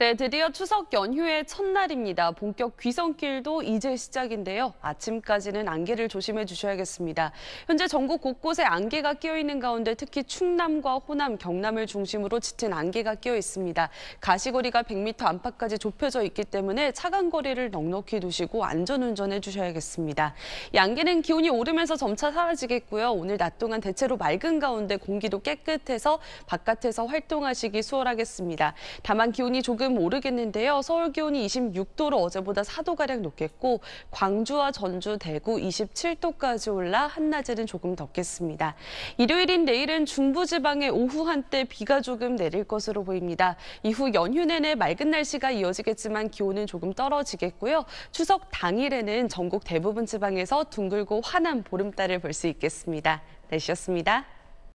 네, 드디어 추석 연휴의 첫날입니다. 본격 귀성길도 이제 시작인데요. 아침까지는 안개를 조심해 주셔야겠습니다. 현재 전국 곳곳에 안개가 끼어 있는 가운데 특히 충남과 호남, 경남을 중심으로 짙은 안개가 끼어 있습니다. 가시거리가 100m 안팎까지 좁혀져 있기 때문에 차간 거리를 넉넉히 두시고 안전운전해 주셔야겠습니다. 안개는 기온이 오르면서 점차 사라지겠고요. 오늘 낮 동안 대체로 맑은 가운데 공기도 깨끗해서 바깥에서 활동하시기 수월하겠습니다. 다만 기온이 조금 조금 오르겠는데요. 서울 기온이 26도로 어제보다 4도가량 높겠고 광주와 전주, 대구 27도까지 올라 한낮에는 조금 덥겠습니다. 일요일인 내일은 중부지방에 오후 한때 비가 조금 내릴 것으로 보입니다. 이후 연휴 내내 맑은 날씨가 이어지겠지만 기온은 조금 떨어지겠고요. 추석 당일에는 전국 대부분 지방에서 둥글고 환한 보름달을 볼 수 있겠습니다. 날씨습니다